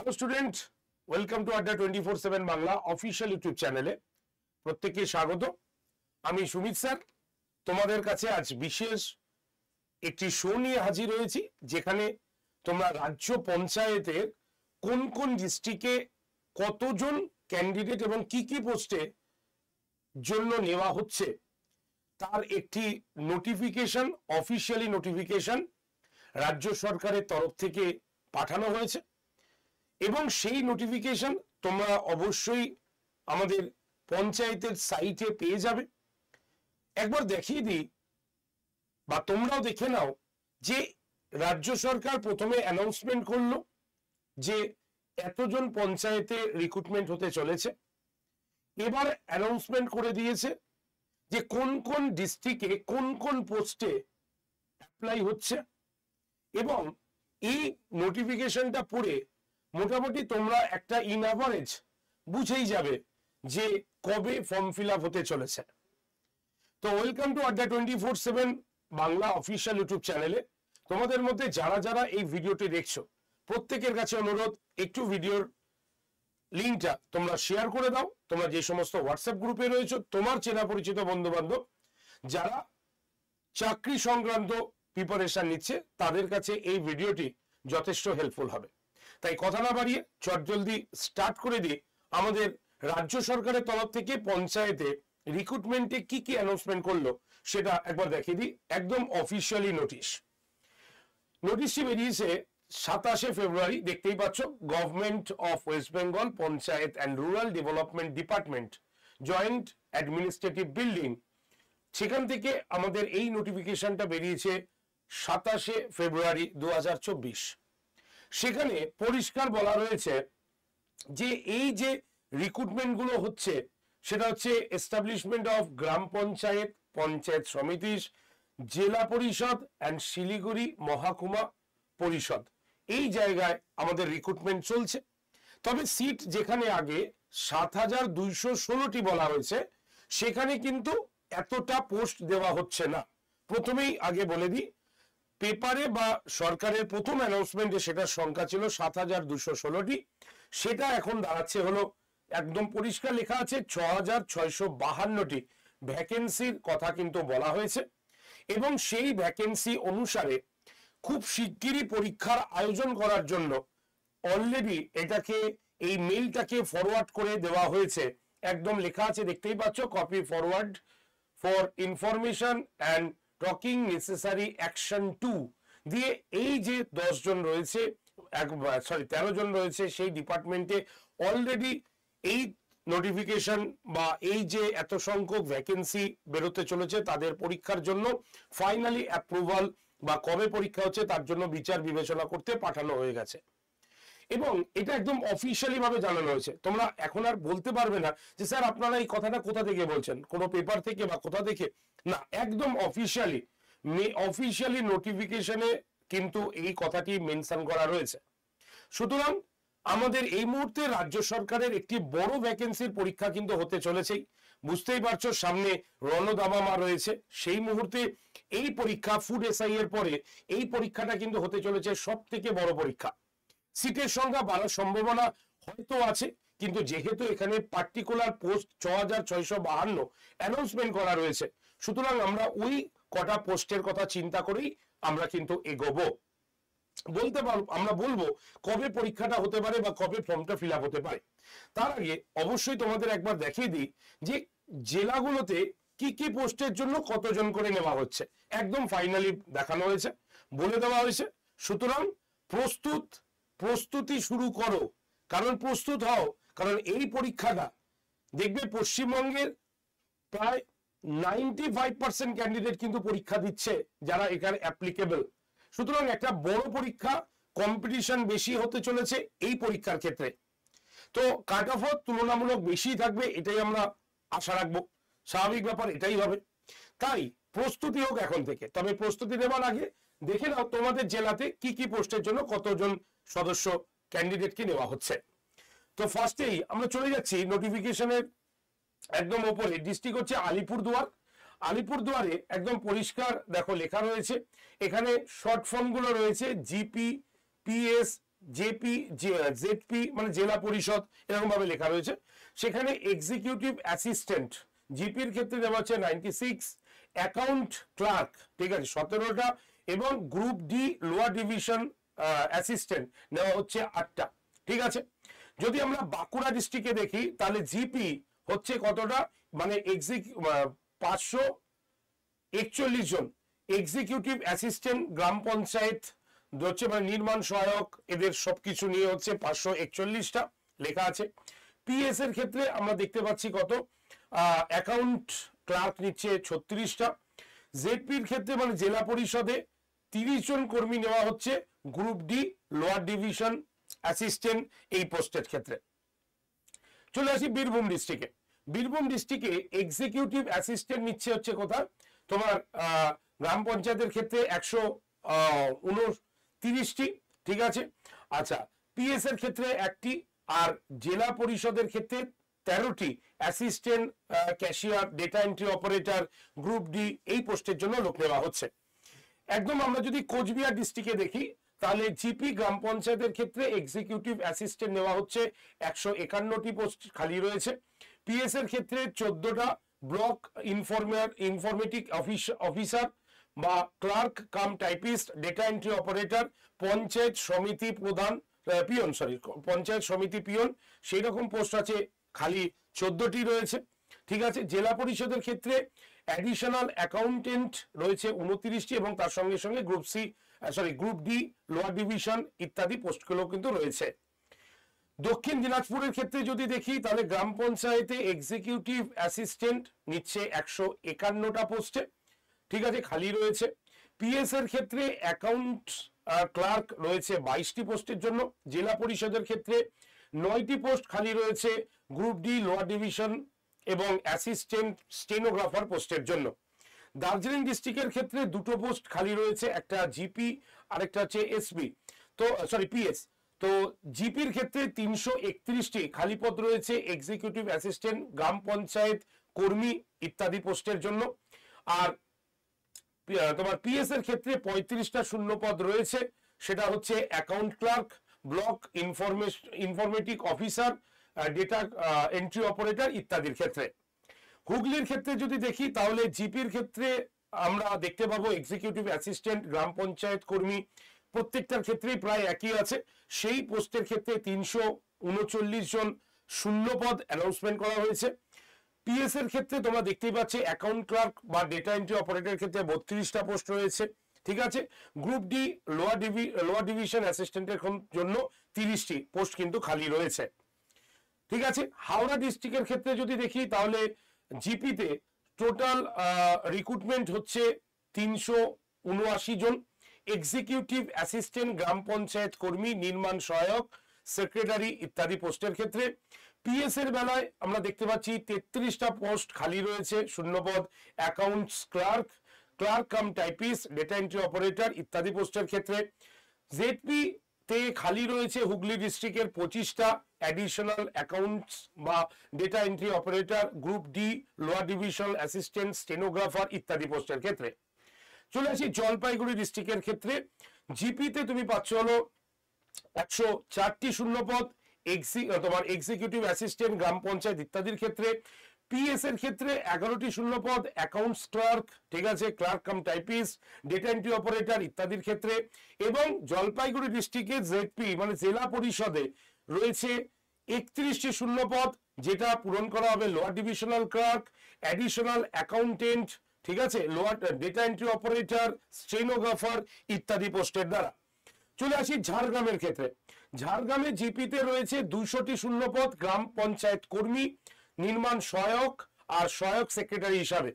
hello student welcome to Adda twenty four seven Bangla official YouTube চ্যানেলে প্রত্যেককে স্বাগত আমি সুমিত স্যার তোমাদের কাছে আজ বিশেষ একটি শো নিয়ে হাজির হয়েছি যেখানে তোমরা রাজ্য পঞ্চায়েতের কোন কোন ডিস্ট্রিক্টে কতজন ক্যান্ডিডেট এবং কি কি পোস্টে জন্য নেওয়া হচ্ছে তার একটি নোটিফিকেশন অফিসিয়ালি নোটিফিকেশন রাজ্য সরকারের তরফ থেকে পাঠানো হয়েছে এবং সেই নোটিফিকেশন তোমরা অবশ্যই আমাদের পঞ্চায়েতের সাইটে পেয়ে যাবে একবার দেখিয়ে দিই বা তোমরাও দেখে নাও যে রাজ্য সরকার প্রথমে অ্যানাউন্সমেন্ট করলো যে এতজন পঞ্চায়েতে রিক্রুটমেন্ট হতে চলেছে এবার অ্যানাউন্সমেন্ট করে দিয়েছে যে কোন কোন ডিস্ট্রিক্টে কোন কোন পোস্টে অ্যাপ্লাই হচ্ছে এবং এই নোটিফিকেশনটা পড়ে মোটামুটি তোমরা একটা ইন অ্যাভারেজ বুঝেই যাবে যে কবে ফর্ম ফিল হতে চলেছে তো welcome to Adda twenty four seven Bangla official YouTube চ্যানেলে তোমাদের মধ্যে যারা যারা এই ভিডিওটি দেখছো প্রত্যেকের কাছে অনুরোধ একটু ভিডিওর লিঙ্কটা তোমরা শেয়ার করে দাও তোমরা যে সমস্ত হোয়াটসঅ্যাপ গ্রুপে রয়েছে তোমার চেনা পরিচিত বন্ধু বান্ধব যারা চাকরি সংক্রান্ত প্রিপারেশন নিচ্ছে তাদের কাছে এই ভিডিওটি যথেষ্ট হেল্পফুল হবে তাই কথা না বাড়িয়ে চটজলদি স্টার্ট করে দিয়ে আমাদের রাজ্য সরকারের তরফ থেকে পঞ্চায়েতে রিক্রুটমেন্টে কি কি অ্যানাউন্সমেন্ট করলো সেটা একবার দেখিয়ে দিই একদম অফিসিয়ালি নোটিশ নোটিশটি বেরিয়েছে সাতাশে ফেব্রুয়ারি দেখতেই পাচ্ছ government of West Bengal panchayat and rural development department joint administrative building সেখান থেকে আমাদের এই নোটিফিকেশনটা বেরিয়েছে সাতাশে ফেব্রুয়ারি দু সেখানে পরিষ্কার বলা রয়েছে যে এই যে গুলো হচ্ছে সেটা হচ্ছে এস্টাবলিশমেন্ট অফ গ্রাম পঞ্চায়েত পঞ্চায়েত সমিতি জেলা পরিষদ অ্যান্ড শিলিগুড়ি মহাকুমা পরিষদ এই জায়গায় আমাদের রিক্রুটমেন্ট চলছে তবে সিট যেখানে আগে সাত হাজার দুইশো ষোলোটি বলা হয়েছে সেখানে কিন্তু এতটা পোস্ট দেওয়া হচ্ছে না প্রথমেই আগে বলে দিই পেপারে বা সরকারের প্রথম অ্যানাউন্সমেন্টে সেটার সংখ্যা ছিল সাত হাজার দুশো ষোলোটি সেটা এখন দাঁড়াচ্ছে হলো একদম পরিষ্কার লেখা আছে ছ হাজার ছয়শো বাহান্নটি ভ্যাকেন্সির কথা কিন্তু বলা হয়েছে এবং সেই ভ্যাকেন্সি অনুসারে খুব শিগগিরই পরীক্ষার আয়োজন করার জন্য অলরেডি এটাকে এই মেইলটাকে ফরওয়ার্ড করে দেওয়া হয়েছে একদম লেখা আছে দেখতেই পাচ্ছ copy forward for information and taking necessary action টু দিয়ে এই যে দশজন রয়েছে এক সরি তেরো জন রয়েছে সেই ডিপার্টমেন্টে অলরেডি এই নোটিফিকেশন বা এই যে এত সংখ্যক ভ্যাকেন্সি বেরোতে চলেছে তাদের পরীক্ষার জন্য ফাইনালি অ্যাপ্রুভাল বা কবে পরীক্ষা হচ্ছে তার জন্য বিচার বিবেচনা করতে পাঠানো হয়ে গেছে এবং এটা একদম অফিসিয়ালি ভাবে জানানো হয়েছে তোমরা এখন আর বলতে পারবে না যে স্যার আপনারা এই কথাটা কোথা থেকে বলছেন কোনো পেপার থেকে বা কোথা থেকে না একদম অফিসিয়ালি অফিসিয়ালি নোটিফিকেশনে কিন্তু এই কথাটি মেনশন করা রয়েছে সুতরাং আমাদের এই মুহূর্তে রাজ্য সরকারের একটি বড় ভ্যাকেন্সির পরীক্ষা কিন্তু হতে চলেছেই বুঝতেই পারছো সামনে রণদাবামা রয়েছে সেই মুহূর্তে এই পরীক্ষা ফুড এসআই এর পরে এই পরীক্ষাটা কিন্তু হতে চলেছে সব থেকে বড় পরীক্ষা সিটের সংখ্যা বাড়ার সম্ভাবনা হয়তো আছে কিন্তু যেহেতু এখানে পার্টিকুলার পোস্ট ছ হাজার ছয়শ বাহান্ন অ্যানাউন্সমেন্ট করা রয়েছে সুতরাং আমরা ওই কটা পোস্টের কথা চিন্তা করেই আমরা কিন্তু এগোব বলতে পারব আমরা বলবো কবে পরীক্ষাটা হতে পারে বা কবে ফর্মটা ফিল হতে পারে তার আগে অবশ্যই তোমাদের একবার দেখিয়ে দিই যে জেলাগুলোতে কি কি পোস্টের জন্য কতজন করে নেওয়া হচ্ছে একদম ফাইনালি দেখানো হয়েছে বলে দেওয়া হয়েছে সুতরাং প্রস্তুত প্রস্তুতি শুরু করো কারণ প্রস্তুত হও কারণ এই পরীক্ষাটা দেখবে পশ্চিমবঙ্গের প্রায় নাইনটি ফাইভ পার্সেন্ট ক্যান্ডিডেট কিন্তু পরীক্ষা দিচ্ছে যারা এখানে অ্যাপ্লিকেবল সুতরাং একটা বড় পরীক্ষা কম্পিটিশন বেশি হতে চলেছে এই পরীক্ষার ক্ষেত্রে তো কাট অফ তুলনামূলক বেশি থাকবে এটাই আমরা আশা রাখবো স্বাভাবিক ব্যাপার এটাই হবে তাই প্রস্তুতি হোক এখন থেকে তবে প্রস্তুতি নেওয়ার আগে দেখে নাও তোমাদের জেলাতে কি কি পোস্টের জন্য কতজন সদস্য ক্যান্ডিডেটকে নেওয়া হচ্ছে তো ফার্স্টেই আমরা চলে যাচ্ছি নোটিফিকেশনের একদম ওপরে ডিস্ট্রিক্ট হচ্ছে আলিপুরদুয়ার দুয়ারে একদম পরিষ্কার দেখো লেখা রয়েছে এখানে শর্ট ফর্মগুলো রয়েছে জিপি পিএস জেপি জেডপি মানে জেলা পরিষদ এরকম ভাবে লেখা রয়েছে সেখানে এক্সিকিউটিভ অ্যাসিস্ট্যান্ট জিপির ক্ষেত্রে দেওয়া হচ্ছে নাইনটি সিক্স অ্যাকাউন্ট ক্লার্ক ঠিক আছে সতেরোটা এবং group D lower division assistant নেওয়া হচ্ছে আটটা ঠিক আছে যদি আমরা বাঁকুড়া ডিস্ট্রিক্টে দেখি তাহলে জিপি হচ্ছে কতটা মানে এক্সিক পাঁচশো একচল্লিশ জন এক্সিকিউটিভ অ্যাসিস্ট্যান্ট গ্রাম পঞ্চায়েত হচ্ছে মানে নির্মাণ সহায়ক এদের সবকিছু নিয়ে হচ্ছে পাঁচশো একচল্লিশটা লেখা আছে পিএস এর ক্ষেত্রে আমরা দেখতে পাচ্ছি কত অ্যাকাউন্ট ক্লার্ক নিচ্ছে ছত্রিশটা জেডপির ক্ষেত্রে মানে জেলা পরিষদে তিরিশ জন কর্মী নেওয়া হচ্ছে group D lower division assistant এই পোস্টের ক্ষেত্রে চলে আসি বীরভূম ডিস্ট্রিক্টে বীরভূম ডিস্ট্রিক্টে এক্সিকিউটিভ অ্যাসিস্ট্যান্ট নিচ্ছে হচ্ছে কোথায় তোমার গ্রাম পঞ্চায়েতের ক্ষেত্রে একশো উনতিরিশটি ঠিক আছে আচ্ছা পিএস এর ক্ষেত্রে একটি আর জেলা পরিষদের ক্ষেত্রে তেরোটি assistant cashier data entry operator group D এই পোস্টের জন্য লোক নেওয়া হচ্ছে একদম আমরা যদি কোচবিহার ডিস্ট্রিক্টে দেখি তাহলে জিপি গ্রাম পঞ্চায়েতের ক্ষেত্রে এক্সিকিউটিভ অ্যাসিস্ট্যান্ট নেওয়া হচ্ছে একশো একান্নটি পোস্ট খালি রয়েছে পিএস এর ক্ষেত্রে চোদ্দটা ব্লক ইনফরমার ইনফরমেটিক অফিসার বা clerk cum typist data entry operator panchayat সমিতি প্রধান পিয়ন সরি পঞ্চায়েত সমিতি পিয়ন সেই রকম পোস্ট আছে খালি চোদ্দটি রয়েছে ঠিক আছে জেলা পরিষদের ক্ষেত্রে অ্যাডিশনাল অ্যাকাউন্টেন্ট রয়েছে উনত্রিশটি এবং তার সঙ্গে সঙ্গে group C sorry group D lower division ইত্যাদি পোস্টগুলো কিন্তু রয়েছে দক্ষিণ দিনাজপুরের ক্ষেত্রে যদি দেখি তাহলে গ্রাম পঞ্চায়েতে এক্সিকিউটিভ অ্যাসিস্ট্যান্ট নিচ্ছে একশো একান্নটা পোস্টে ঠিক আছে খালি রয়েছে পিএস এর ক্ষেত্রে অ্যাকাউন্ট ক্লার্ক রয়েছে বাইশটি পোস্টের জন্য জেলা পরিষদের ক্ষেত্রে নয়টি পোস্ট খালি রয়েছে গ্রুপ ডি লোয়ার ডিভিশন এবং অ্যাসিস্ট্যান্ট স্টেনোগ্রাফার পোস্টের জন্য দার্জিলিং ডিস্ট্রিক্টের ক্ষেত্রে দুটো পোস্ট খালি রয়েছে একটা জিপি আর একটা হচ্ছে এসবি তো সরি পিএস তো জিপির ক্ষেত্রে তিনশো একত্রিশটি খালি পদ রয়েছে এক্সিকিউটিভ অ্যাসিস্ট্যান্ট গ্রাম পঞ্চায়েত কর্মী ইত্যাদি পোস্টের জন্য আর তোমার পিএস এর ক্ষেত্রে পঁয়ত্রিশটা শূন্য পদ রয়েছে সেটা হচ্ছে account clerk block informatic officer data entry operator ইত্যাদির ক্ষেত্রে হুগলির ক্ষেত্রে যদি দেখি তাহলে জিপির ক্ষেত্রে আমরা দেখতে পাবো এক্সিকিউটিভ অ্যাসিস্ট্যান্ট গ্রাম পঞ্চায়েত কর্মী প্রত্যেকটার ক্ষেত্রেই প্রায় একই আছে সেই পোস্টের ক্ষেত্রে তিনশো উনচল্লিশ জন শূন্য পদ অ্যানাউন্সমেন্ট করা হয়েছে পিএস এর ক্ষেত্রে তোমরা দেখতেই পাচ্ছ অ্যাকাউন্ট ক্লার্ক বা ডেটা এন্ট্রি অপারেটর ক্ষেত্রে বত্রিশটা পোস্ট রয়েছে ঠিক আছে গ্রুপ ডি লোয়ার ডিভি লোয়ার ডিভিশন অ্যাসিস্ট্যান্টের জন্য তিরিশটি পোস্ট কিন্তু খালি রয়েছে ঠিক আছে হাওড়া ডিস্ট্রিক্টের ক্ষেত্রে যদি দেখি তাহলে জিপিতে টোটাল রিক্রুটমেন্ট হচ্ছে তিনশো উনআশি জন এক্সিকিউটিভ অ্যাসিস্ট্যান্ট গ্রাম পঞ্চায়েত কর্মী নির্মাণ সহায়ক সেক্রেটারি ইত্যাদি পোস্টের ক্ষেত্রে পিএস এর বেলায় আমরা দেখতে পাচ্ছি তেত্রিশটা পোস্ট খালি রয়েছে শূন্যপদ accounts clerk clerk cum typist data entry operator ইত্যাদি পোস্টের ক্ষেত্রে জেডপি তে খালি রয়েছে হুগলি ডিস্ট্রিক্টের পঁচিশটা অ্যাডিশনাল অ্যাকাউন্টস বা data entry operator group D lower division assistant stenographer ইত্যাদি পোস্টের ক্ষেত্রে চলে আসি জলপাইগুড়ি ডিস্ট্রিক্টের ক্ষেত্রে জিপিতে তুমি পাচ্ছ হলো একশো চারটি শূন্যপদ এক্সি তোমার এক্সিকিউটিভ অ্যাসিস্ট্যান্ট গ্রাম পঞ্চায়েত ইত্যাদির ক্ষেত্রে পিএস এর ক্ষেত্রে এগারোটি শূন্যপদ অ্যাকাউন্টস ক্লার্ক ঠিক আছে clerk cum typist data entry operator ইত্যাদির ক্ষেত্রে এবং জলপাইগুড়ি ডিস্ট্রিক্টে জেডপি মানে জেলা পরিষদে রয়েছে একত্রিশটি শূন্যপদ যেটা পূরণ করা হবে lower divisional clerk additional accountant ঠিক আছে lower data entry operator stenographer ইত্যাদি পোস্টের দ্বারা চলে আসি ঝাড়গ্রামের ক্ষেত্রে ঝাড়গ্রামে জিপিতে রয়েছে দুশোটি শূন্যপদ গ্রাম পঞ্চায়েত কর্মী নির্মাণ সহায়ক আর সহায়ক সেক্রেটারি হিসাবে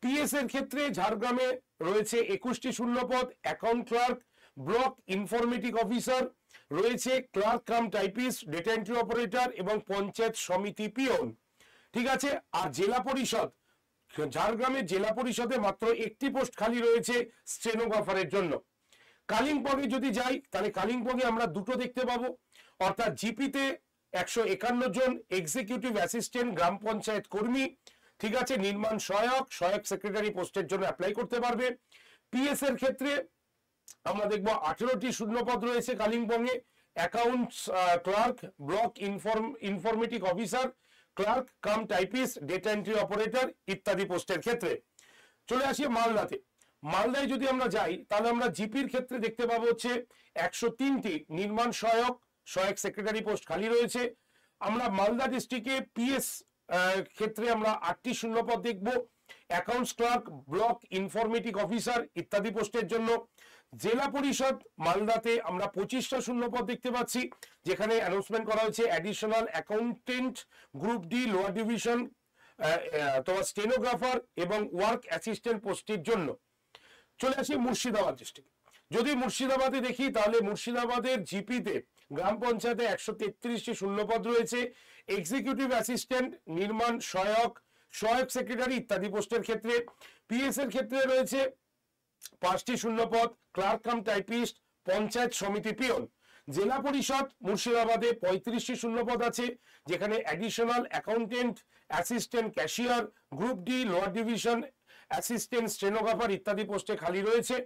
পিএস এর ক্ষেত্রে ঝাড়গ্রামে রয়েছে একুশটি শূন্যপদ account clerk block informatic officer রয়েছে clerk cum typist data entry operator এবং পঞ্চায়েত সমিতি পিওন ঠিক আছে আর জেলা পরিষদ ঝাড়গ্রামের জেলা পরিষদে মাত্র একটি পোস্ট খালি রয়েছে স্টেনোগ্রাফারের জন্য কালিম্পংয়ে যদি যাই তাহলে কালিম্পংয়ে আমরা দুটো দেখতে পাবো অর্থাৎ জিপিতে একশো একান্ন জন এক্সিকিউটিভ অ্যাসিস্ট্যান্ট গ্রাম পঞ্চায়েত কর্মী ঠিক আছে নির্মাণ সহায়ক সহায়ক সেক্রেটারি পোস্টের জন্য অ্যাপ্লাই করতে পারবে পিএস এর ক্ষেত্রে আমরা দেখবো আঠেরোটি শূন্যপদ রয়েছে কালিম্পংয়ে accounts clerk block inform informatic officer clerk cum typist data entry operator ইত্যাদি পোস্টের ক্ষেত্রে চলে আসি মালদাতে মালদায় যদি আমরা যাই তাহলে আমরা জিপির ক্ষেত্রে দেখতে পাবো হচ্ছে একশো তিনটি নির্মাণ সহায়ক সহায়ক সেক্রেটারি পোস্ট খালি রয়েছে আমরা মালদা ডিস্ট্রিক্টে পিএস ক্ষেত্রে আমরা আটটি শূন্যপদ দেখব accounts clerk block informatic officer ইত্যাদি পোস্টের জন্য জেলা পরিষদ মালদাতে আমরা পঁচিশটা শূন্যপদ দেখতে পাচ্ছি যেখানে অ্যানাউন্সমেন্ট করা হয়েছে additional accountant group D lower division তোমার স্টেনোগ্রাফার এবং ওয়ার্ক অ্যাসিস্ট্যান্ট পোস্টের জন্য চলে আসি মুর্শিদাবাদ ডিস্ট্রিক্ট যদি মুর্শিদাবাদে দেখি তাহলে মুর্শিদাবাদের জিপিতে গ্রাম পঞ্চায়েতে একশো তেত্রিশটি শূন্যপদ রয়েছে এক্সিকিউটিভ অ্যাসিস্ট্যান্ট নির্মাণ সহায়ক সহায়ক সেক্রেটারি ইত্যাদি পোস্টের ক্ষেত্রে পিএস এর ক্ষেত্রে রয়েছে পাঁচটি শূন্যপদ ক্লার্ক কাম টাইপিস্ট পঞ্চায়েত সমিতি পিয়ন জেলা পরিষদ মুর্শিদাবাদে পঁয়ত্রিশটি শূন্যপদ আছে যেখানে additional accountant assistant cashier group D lower division assistant stenographer ইত্যাদি পোস্টে খালি রয়েছে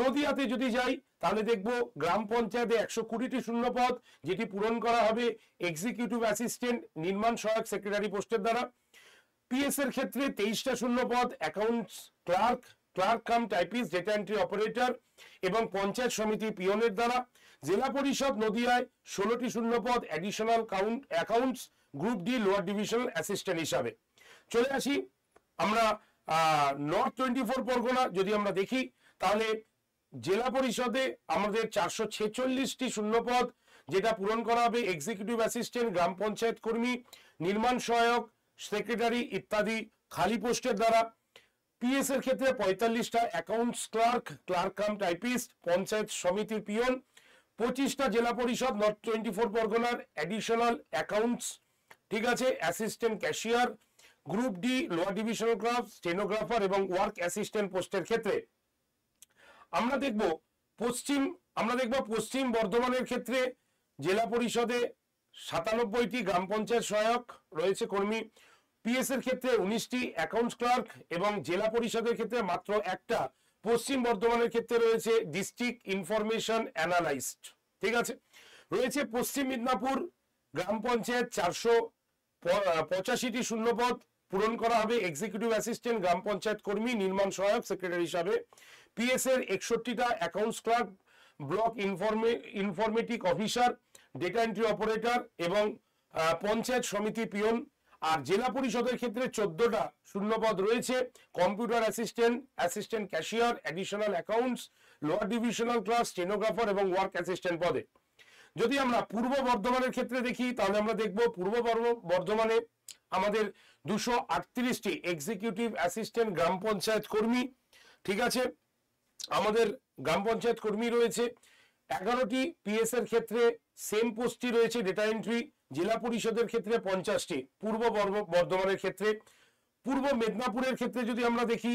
নদিয়াতে যদি যাই তাহলে দেখব গ্রাম পঞ্চায়েতে একশো কুড়িটি শূন্যপদ যেটি পূরণ করা হবে এক্সিকিউটিভ অ্যাসিস্ট্যান্ট নির্মাণ সহায়ক সেক্রেটারি পোস্টের দ্বারা পিএস এর ক্ষেত্রে তেইশটা শূন্যপদ accounts clerk clerk cum typist data entry operator এবং পঞ্চায়েত সমিতি পিয়নের দ্বারা জেলা পরিষদ নদিয়ায় ষোলোটি শূন্যপদ additional count accounts group D lower divisional assistant হিসাবে চলে আসি আমরা নর্থ টোয়েন্টি ফোর পরগনা যদি আমরা দেখি তাহলে জেলা পরিষদে আমাদের চারশো ছেচল্লিশটি শূন্যপদ যেটা পূরণ করা হবে এক্সিকিউটিভ অ্যাসিস্ট্যান্ট গ্রাম পঞ্চায়েত কর্মী নির্মাণ সহায়ক সেক্রেটারি ইত্যাদি খালি পোস্টের দ্বারা পিএস এর ক্ষেত্রে পঁয়তাল্লিশটা accounts clerk clerk cum typist panchayat সমিতির পিয়ন পঁচিশটা জেলা পরিষদ নর্থ টোয়েন্টি ফোর পরগনার অ্যাডিশনাল অ্যাকাউন্টস ঠিক আছে assistant cashier group D lower divisional club stenographer এবং ওয়ার্ক অ্যাসিস্ট্যান্ট পোস্টের ক্ষেত্রে আমরা দেখব পশ্চিম আমরা দেখব পশ্চিম বর্ধমানের ক্ষেত্রে জেলা পরিষদে সাতানব্বইটি গ্রাম পঞ্চায়েত সহায়ক রয়েছে কর্মী পিএস এর ক্ষেত্রে উনিশটি অ্যাকাউন্টস ক্লার্ক এবং জেলা পরিষদের ক্ষেত্রে মাত্র একটা পশ্চিম বর্ধমানের ক্ষেত্রে রয়েছে ডিস্ট্রিক্ট ইনফরমেশন অ্যানালাইস্ট ঠিক আছে রয়েছে পশ্চিম মিদনাপুর গ্রাম পঞ্চায়েত চারশো পঁচাশিটি শূন্যপদ পূরণ করা হবে এক্সিকিউটিভ অ্যাসিস্ট্যান্ট গ্রাম পঞ্চায়েত কর্মী নির্মাণ সহায়ক সেক্রেটারি হিসাবে পিএসের একষট্টিটা accounts clerk block inform informatic officer data entry operator এবং পঞ্চায়েত সমিতি পিয়ন আর জেলা পরিষদের ক্ষেত্রে চোদ্দটা শূন্যপদ রয়েছে computer assistant assistant cashier additional accounts lower divisional class stenographer এবং ওয়ার্ক অ্যাসিস্ট্যান্ট পদে যদি আমরা পূর্ব বর্ধমানের ক্ষেত্রে দেখি তাহলে আমরা দেখব পূর্ব বর্ধমানে আমাদের দুশো আটত্রিশটি এক্সিকিউটিভ অ্যাসিস্ট্যান্ট গ্রাম পঞ্চায়েত কর্মী ঠিক আছে আমাদের গ্রাম পঞ্চায়েত কর্মী রয়েছে এগারোটি পিএস এর ক্ষেত্রে সেম পোস্টটি রয়েছে ডেটা এন্ট্রি জেলা পরিষদের ক্ষেত্রে পঞ্চাশটি পূর্ব বর্ধমানের ক্ষেত্রে পূর্ব মেদিনীপুরের ক্ষেত্রে যদি আমরা দেখি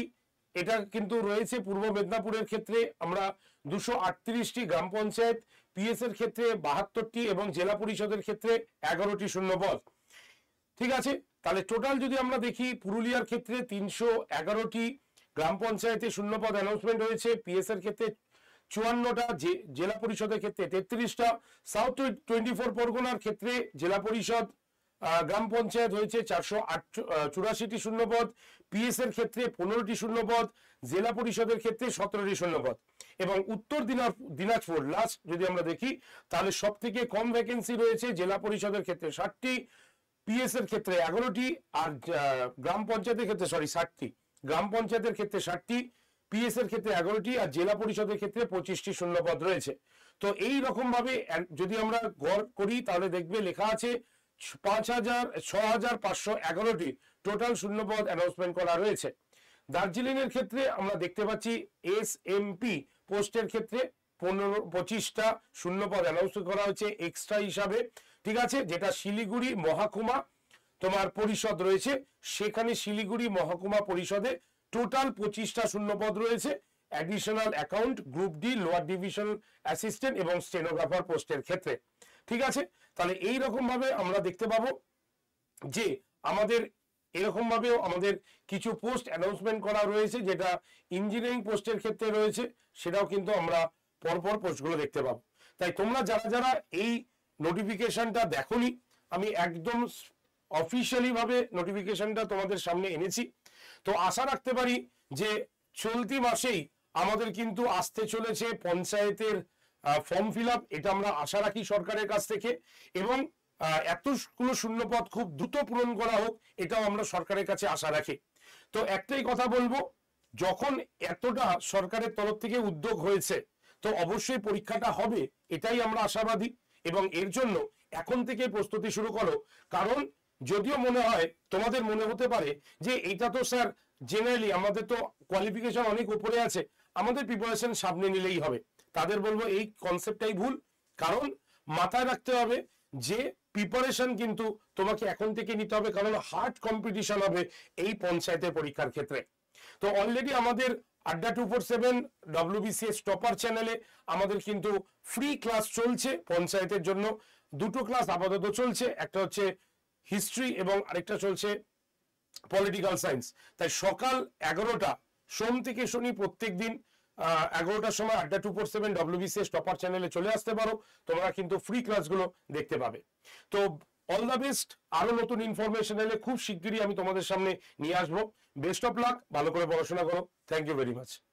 এটা কিন্তু রয়েছে পূর্ব মেদিনীপুরের ক্ষেত্রে আমরা দুশো আটত্রিশটি গ্রাম পঞ্চায়েত পিএস এর ক্ষেত্রে বাহাত্তরটি এবং জেলা পরিষদের ক্ষেত্রে এগারোটি শূন্য পদ ঠিক আছে তাহলে টোটাল যদি আমরা দেখি পুরুলিয়ার ক্ষেত্রে তিনশো এগারোটি গ্রাম পঞ্চায়েতে শূন্যপদ অ্যানাউন্সমেন্ট হয়েছে পিএস এর ক্ষেত্রে চুয়ান্নটা জেলা পরিষদের ক্ষেত্রে তেত্রিশটা সাউথ টোয়েন্টি ফোর পরগনার ক্ষেত্রে জেলা পরিষদ গ্রাম পঞ্চায়েত হয়েছে চারশো চুরাশিটি শূন্যপদ পিএস এর ক্ষেত্রে পনেরোটি শূন্যপদ জেলা পরিষদের ক্ষেত্রে সতেরোটি শূন্যপদ এবং উত্তর দিনাজপুর লাস্ট যদি আমরা দেখি তাহলে সব থেকে কম ভ্যাকেন্সি রয়েছে জেলা পরিষদের ক্ষেত্রে ষাটটি পিএস এর ক্ষেত্রে এগারোটি আর গ্রাম পঞ্চায়েতের ক্ষেত্রে সরি ষাটটি গ্রাম পঞ্চায়েতের ক্ষেত্রে ষাটটি পিএস এর ক্ষেত্রে এগারোটি আর জেলা পরিষদের ক্ষেত্রে পঁচিশটি শূন্যপদ রয়েছে তো এই রকম ভাবে যদি আমরা গড় করি তাহলে দেখবে লেখা আছে পাঁচ হাজার ছ হাজার পাঁচশো এগারোটি টোটাল শূন্যপদ অ্যানাউন্সমেন্ট করা রয়েছে দার্জিলিং এর ক্ষেত্রে আমরা দেখতে পাচ্ছি এস এমপি পোস্টের ক্ষেত্রে পনেরো পঁচিশটা শূন্যপদ অ্যানাউন্স করা হয়েছে এক্সট্রা হিসাবে ঠিক আছে যেটা শিলিগুড়ি মহাকুমা তোমার পরিষদ রয়েছে সেখানে শিলিগুড়ি মহকুমা পরিষদে টোটাল পঁচিশটা শূন্যপদ রয়েছে additional account group D lower division assistant এবং স্টেনোগ্রাফার পোস্টের ক্ষেত্রে ঠিক আছে তাহলে এই রকম ভাবে আমরা দেখতে পাবো যে আমাদের এরকম ভাবেও আমাদের কিছু পোস্ট অ্যানাউন্সমেন্ট করা রয়েছে যেটা ইঞ্জিনিয়ারিং পোস্টের ক্ষেত্রে রয়েছে সেটাও কিন্তু আমরা পরপর পোস্টগুলো দেখতে পাবো তাই তোমরা যারা যারা এই নোটিফিকেশনটা দেখো আমি একদম অফিসিয়ালি ভাবে নোটিফিকেশনটা তোমাদের সামনে এনেছি তো আশা রাখতে পারি যে চলতি মাসেই আমাদের কিন্তু আসতে চলেছে পঞ্চায়েতের ফর্ম ফিল এটা আমরা আশা রাখি সরকারের কাছ থেকে এবং এতগুলো শূন্যপদ খুব দ্রুত পূরণ করা হোক এটাও আমরা সরকারের কাছে আশা রাখি তো একটাই কথা বলবো যখন এতটা সরকারের তরফ থেকে উদ্যোগ হয়েছে তো অবশ্যই পরীক্ষাটা হবে এটাই আমরা আশাবাদী এবং এর জন্য এখন থেকে প্রস্তুতি শুরু করো কারণ যদিও মনে হয় তোমাদের মনে হতে পারে যে এটা তো স্যার জেনারেলি আমাদের তো কোয়ালিফিকেশন অনেক উপরে আছে আমাদের প্রিপারেশন সামনে নিলেই হবে তাদের বলবো এই কনসেপ্টটাই ভুল কারণ মাথায় রাখতে হবে যে প্রিপারেশন কিন্তু তোমাকে এখন থেকে নিতে হবে কারণ হার্ড কম্পিটিশন হবে এই পঞ্চায়েতের পরীক্ষার ক্ষেত্রে তো অলরেডি আমাদের Adda two four seven WBCS topper চ্যানেলে আমাদের কিন্তু ফ্রি ক্লাস চলছে পঞ্চায়েতের জন্য দুটো ক্লাস আপাতত চলছে একটা হচ্ছে হিস্ট্রি এবং আরেকটা চলছে পলিটিক্যাল সায়েন্স তাই সকাল এগারোটা সোম থেকে শনি প্রত্যেক দিন এগারোটার সময় Adda two four seven WBCS topper চ্যানেলে চলে আসতে পারো তোমরা কিন্তু ফ্রি ক্লাসগুলো দেখতে পাবে তো অল দ্য বেস্ট আরো নতুন ইনফরমেশন এলে খুব শিগগিরই আমি তোমাদের সামনে নিয়ে আসবো বেস্ট অফ লাক ভালো করে পড়াশোনা করো থ্যাংক ইউ ভেরি মাচ